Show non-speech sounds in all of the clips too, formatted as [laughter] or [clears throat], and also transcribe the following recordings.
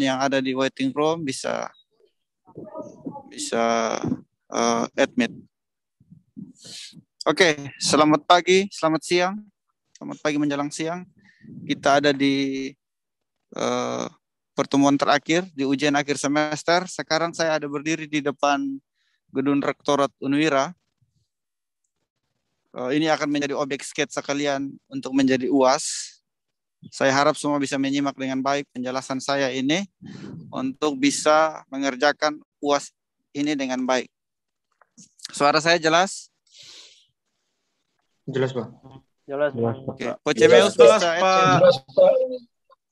yang ada di waiting room bisa bisa uh, admit. Oke, okay, selamat pagi, selamat siang, selamat pagi menjelang siang. Kita ada di uh, pertemuan terakhir di ujian akhir semester. Sekarang saya ada berdiri di depan gedung Rektorat Unwira. Uh, ini akan menjadi objek sketsa kalian untuk menjadi UAS saya harap semua bisa menyimak dengan baik penjelasan saya ini untuk bisa mengerjakan UAS ini dengan baik. Suara saya jelas? Jelas, Pak. Jelas, Pak. Oke. Pocemeus jelas, bisa Pak. Jelas, Pak.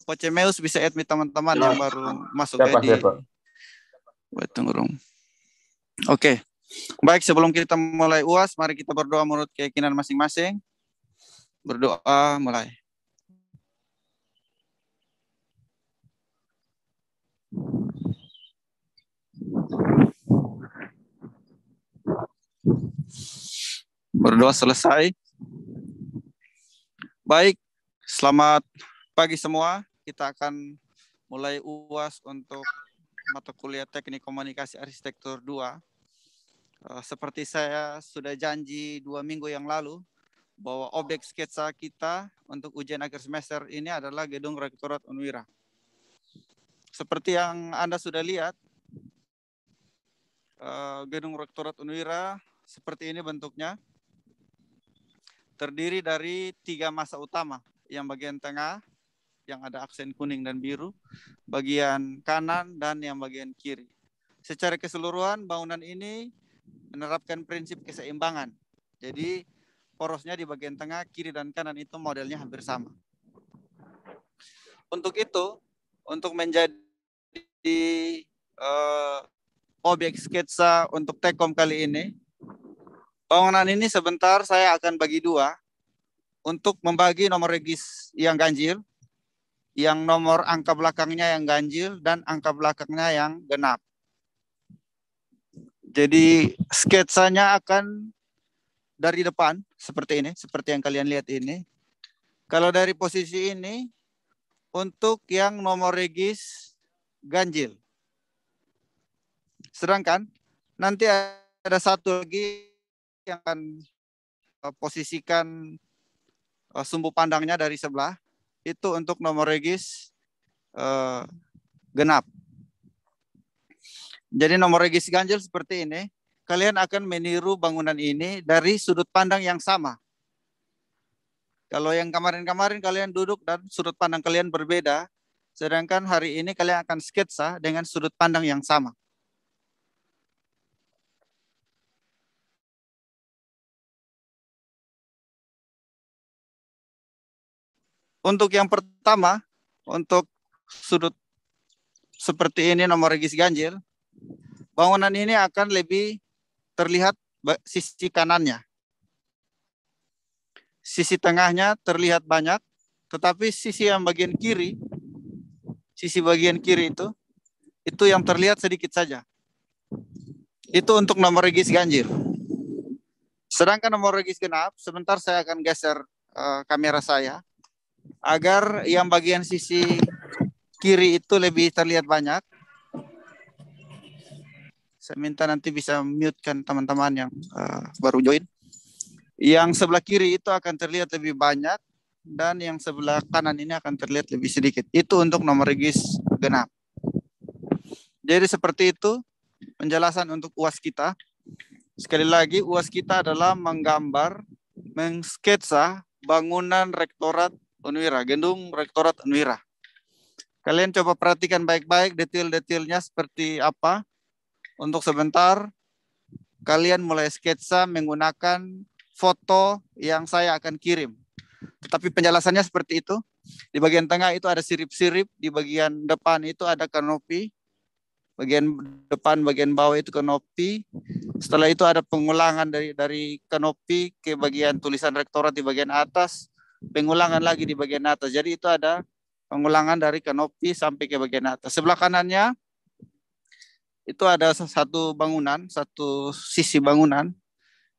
Pocemeus bisa admit teman-teman yang baru masuk siapa, ya, di siapa? Betul, Oke. Okay. Baik, sebelum kita mulai UAS, mari kita berdoa menurut keyakinan masing-masing. Berdoa mulai. Berdoa selesai. Baik, selamat pagi semua. Kita akan mulai UAS untuk mata kuliah Teknik Komunikasi Arsitektur 2. Eh, seperti saya sudah janji dua minggu yang lalu, bahwa objek sketsa kita untuk ujian akhir semester ini adalah Gedung Rektorat Unwira. Seperti yang Anda sudah lihat, eh, Gedung Rektorat Unwira seperti ini bentuknya. Terdiri dari tiga masa utama. Yang bagian tengah, yang ada aksen kuning dan biru, bagian kanan, dan yang bagian kiri. Secara keseluruhan, bangunan ini menerapkan prinsip keseimbangan. Jadi porosnya di bagian tengah, kiri dan kanan itu modelnya hampir sama. Untuk itu, untuk menjadi uh, objek sketsa untuk Tekom kali ini, Bangunan ini sebentar saya akan bagi dua untuk membagi nomor regis yang ganjil, yang nomor angka belakangnya yang ganjil, dan angka belakangnya yang genap. Jadi sketsanya akan dari depan seperti ini, seperti yang kalian lihat ini. Kalau dari posisi ini, untuk yang nomor regis ganjil. Sedangkan nanti ada satu lagi yang akan eh, posisikan eh, sumbu pandangnya dari sebelah itu untuk nomor regis uh, genap. Jadi nomor regis ganjil seperti ini, kalian akan meniru bangunan ini dari sudut pandang yang sama. Kalau yang kemarin-kemarin kalian duduk dan sudut pandang kalian berbeda, sedangkan hari ini kalian akan sketsa dengan sudut pandang yang sama. untuk yang pertama, untuk sudut seperti ini nomor regis ganjil, bangunan ini akan lebih terlihat sisi kanannya. Sisi tengahnya terlihat banyak, tetapi sisi yang bagian kiri, sisi bagian kiri itu, itu yang terlihat sedikit saja. Itu untuk nomor regis ganjil. Sedangkan nomor regis genap, sebentar saya akan geser uh, kamera saya agar yang bagian sisi kiri itu lebih terlihat banyak. Saya minta nanti bisa mutekan teman-teman yang uh, baru join. Yang sebelah kiri itu akan terlihat lebih banyak dan yang sebelah kanan ini akan terlihat lebih sedikit. Itu untuk nomor regis genap. Jadi seperti itu penjelasan untuk UAS kita. Sekali lagi UAS kita adalah menggambar, mengsketsa bangunan rektorat Unwira, Gendung, Rektorat Unwira. Kalian coba perhatikan baik-baik detail-detailnya seperti apa. Untuk sebentar, kalian mulai sketsa menggunakan foto yang saya akan kirim. Tetapi penjelasannya seperti itu. Di bagian tengah itu ada sirip-sirip, di bagian depan itu ada kanopi, bagian depan bagian bawah itu kanopi. Setelah itu ada pengulangan dari dari kanopi ke bagian tulisan rektorat di bagian atas pengulangan lagi di bagian atas. Jadi itu ada pengulangan dari kanopi sampai ke bagian atas. Sebelah kanannya itu ada satu bangunan, satu sisi bangunan.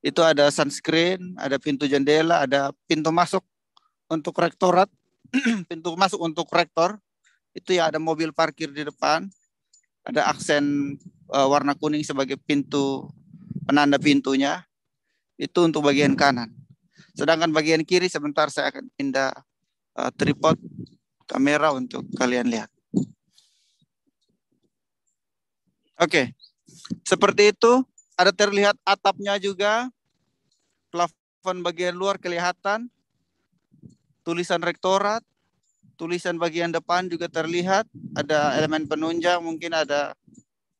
Itu ada sunscreen, ada pintu jendela, ada pintu masuk untuk rektorat, [clears throat] pintu masuk untuk rektor. Itu ya ada mobil parkir di depan, ada aksen eh, warna kuning sebagai pintu penanda pintunya. Itu untuk bagian kanan. Sedangkan bagian kiri sebentar saya akan pindah uh, tripod kamera untuk kalian lihat. Oke, okay. seperti itu. Ada terlihat atapnya juga. Plafon bagian luar kelihatan. Tulisan rektorat. Tulisan bagian depan juga terlihat. Ada elemen penunjang, mungkin ada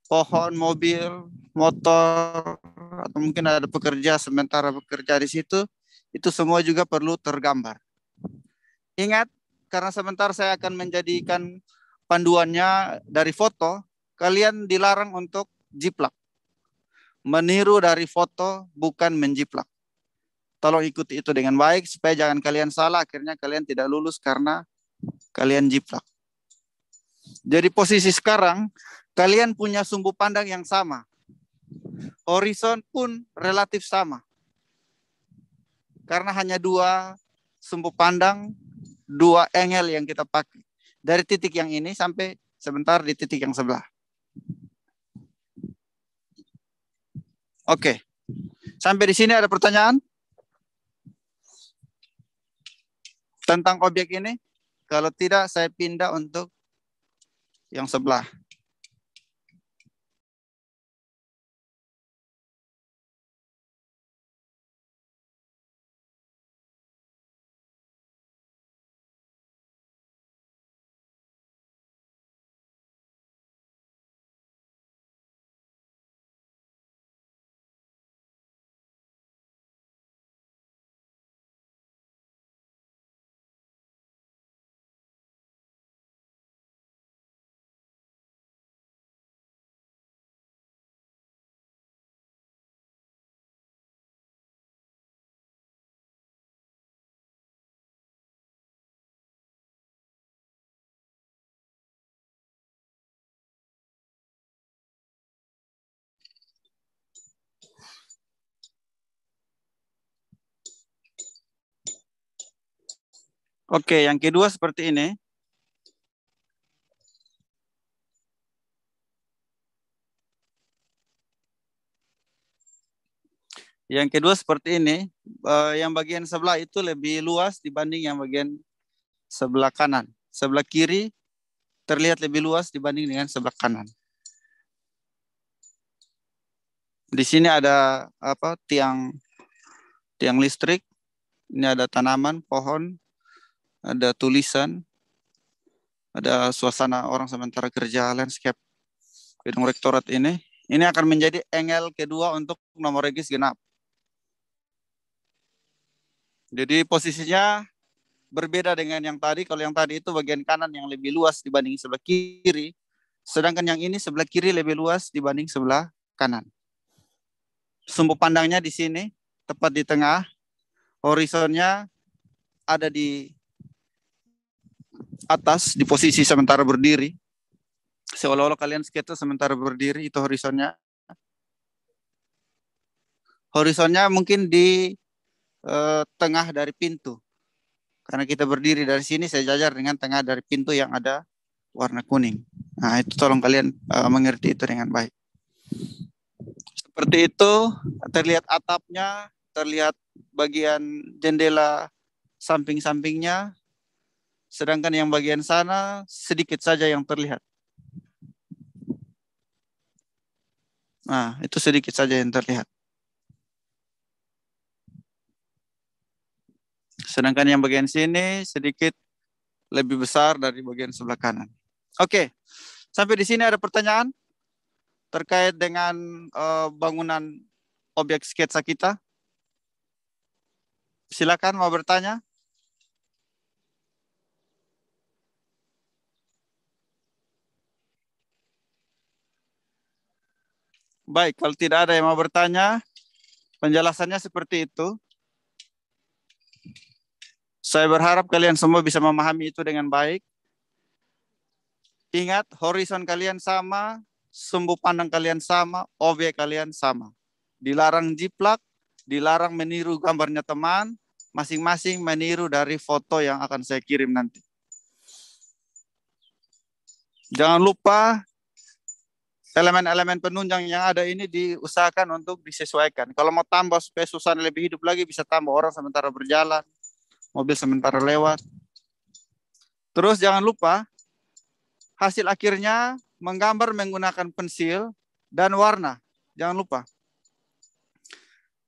pohon, mobil, motor, atau mungkin ada pekerja sementara bekerja di situ. Itu semua juga perlu tergambar. Ingat, karena sebentar saya akan menjadikan panduannya dari foto, kalian dilarang untuk jiplak. Meniru dari foto bukan menjiplak. Tolong ikuti itu dengan baik supaya jangan kalian salah akhirnya kalian tidak lulus karena kalian jiplak. Jadi posisi sekarang kalian punya sumbu pandang yang sama. Horizon pun relatif sama. Karena hanya dua sumbu pandang, dua engel yang kita pakai. Dari titik yang ini sampai sebentar di titik yang sebelah. Oke. Sampai di sini ada pertanyaan? Tentang objek ini? Kalau tidak, saya pindah untuk yang sebelah. Oke, yang kedua seperti ini. Yang kedua seperti ini, eh, yang bagian sebelah itu lebih luas dibanding yang bagian sebelah kanan. Sebelah kiri terlihat lebih luas dibanding dengan sebelah kanan. Di sini ada apa tiang tiang listrik, ini ada tanaman, pohon, ada tulisan, ada suasana orang sementara kerja landscape gedung rektorat ini. Ini akan menjadi engel kedua untuk nomor regis genap. Jadi posisinya berbeda dengan yang tadi. Kalau yang tadi itu bagian kanan yang lebih luas dibanding sebelah kiri. Sedangkan yang ini sebelah kiri lebih luas dibanding sebelah kanan. Sumbu pandangnya di sini, tepat di tengah. Horizonnya ada di atas di posisi sementara berdiri. Seolah-olah kalian skate sementara berdiri itu horizonnya. Horizonnya mungkin di eh, tengah dari pintu. Karena kita berdiri dari sini saya jajar dengan tengah dari pintu yang ada warna kuning. Nah, itu tolong kalian eh, mengerti itu dengan baik. Seperti itu terlihat atapnya, terlihat bagian jendela samping-sampingnya, sedangkan yang bagian sana sedikit saja yang terlihat. Nah, itu sedikit saja yang terlihat. Sedangkan yang bagian sini sedikit lebih besar dari bagian sebelah kanan. Oke, sampai di sini ada pertanyaan terkait dengan uh, bangunan objek sketsa kita. Silakan mau bertanya. Baik, kalau tidak ada yang mau bertanya, penjelasannya seperti itu. Saya berharap kalian semua bisa memahami itu dengan baik. Ingat, horizon kalian sama, sumbu pandang kalian sama, objek kalian sama. Dilarang jiplak, dilarang meniru gambarnya teman, masing-masing meniru dari foto yang akan saya kirim nanti. Jangan lupa elemen-elemen penunjang yang ada ini diusahakan untuk disesuaikan. Kalau mau tambah supaya suasana lebih hidup lagi bisa tambah orang sementara berjalan, mobil sementara lewat. Terus jangan lupa hasil akhirnya menggambar menggunakan pensil dan warna. Jangan lupa.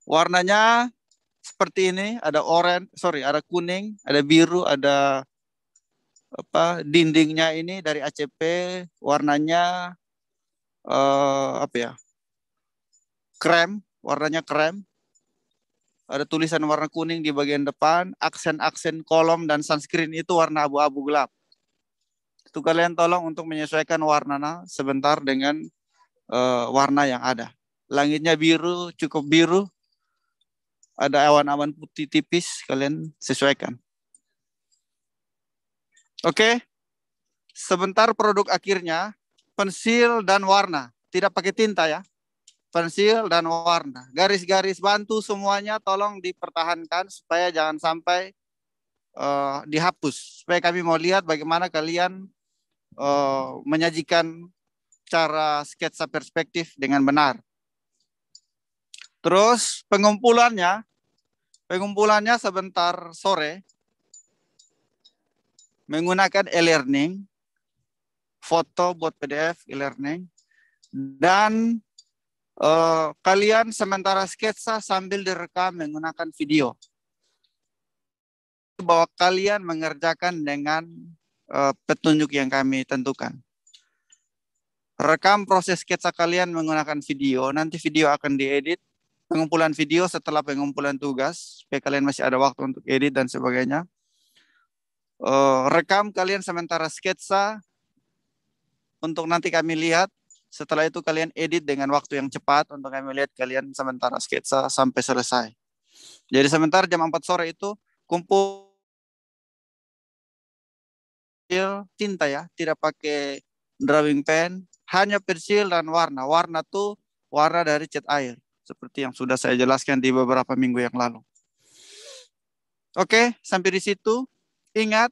Warnanya seperti ini, ada orange, sorry, ada kuning, ada biru, ada apa dindingnya ini dari ACP warnanya uh, apa ya krem warnanya krem ada tulisan warna kuning di bagian depan aksen-aksen kolom dan sunscreen itu warna abu-abu gelap itu kalian tolong untuk menyesuaikan warna sebentar dengan uh, warna yang ada langitnya biru cukup biru ada awan-awan putih tipis kalian sesuaikan oke okay? sebentar produk akhirnya pensil dan warna. Tidak pakai tinta ya. Pensil dan warna. Garis-garis bantu semuanya tolong dipertahankan supaya jangan sampai uh, dihapus. Supaya kami mau lihat bagaimana kalian uh, menyajikan cara sketsa perspektif dengan benar. Terus pengumpulannya, pengumpulannya sebentar sore menggunakan e-learning foto buat PDF e-learning dan uh, kalian sementara sketsa sambil direkam menggunakan video bahwa kalian mengerjakan dengan uh, petunjuk yang kami tentukan. Rekam proses sketsa kalian menggunakan video, nanti video akan diedit, pengumpulan video setelah pengumpulan tugas, supaya kalian masih ada waktu untuk edit dan sebagainya. Uh, rekam kalian sementara sketsa, untuk nanti kami lihat. Setelah itu kalian edit dengan waktu yang cepat untuk kami lihat kalian sementara sketsa sampai selesai. Jadi sementara jam 4 sore itu kumpul tinta ya, tidak pakai drawing pen, hanya pensil dan warna. Warna tuh warna dari cat air seperti yang sudah saya jelaskan di beberapa minggu yang lalu. Oke, sampai di situ. Ingat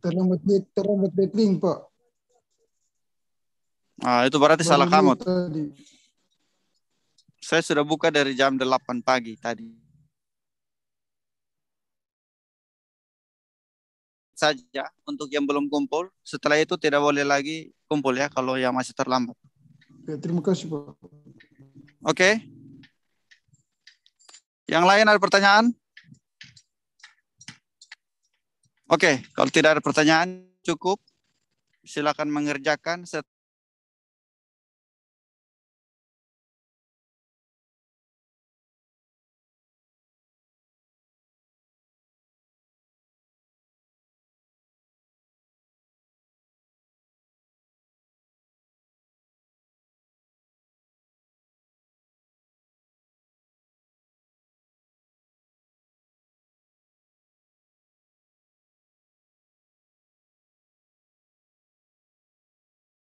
terlambat terlambat backling pak ah itu berarti salah kamu tadi. saya sudah buka dari jam 8 pagi tadi saja untuk yang belum kumpul setelah itu tidak boleh lagi kumpul ya kalau yang masih terlambat ya, terima kasih pak oke yang lain ada pertanyaan Oke, kalau tidak ada pertanyaan cukup silakan mengerjakan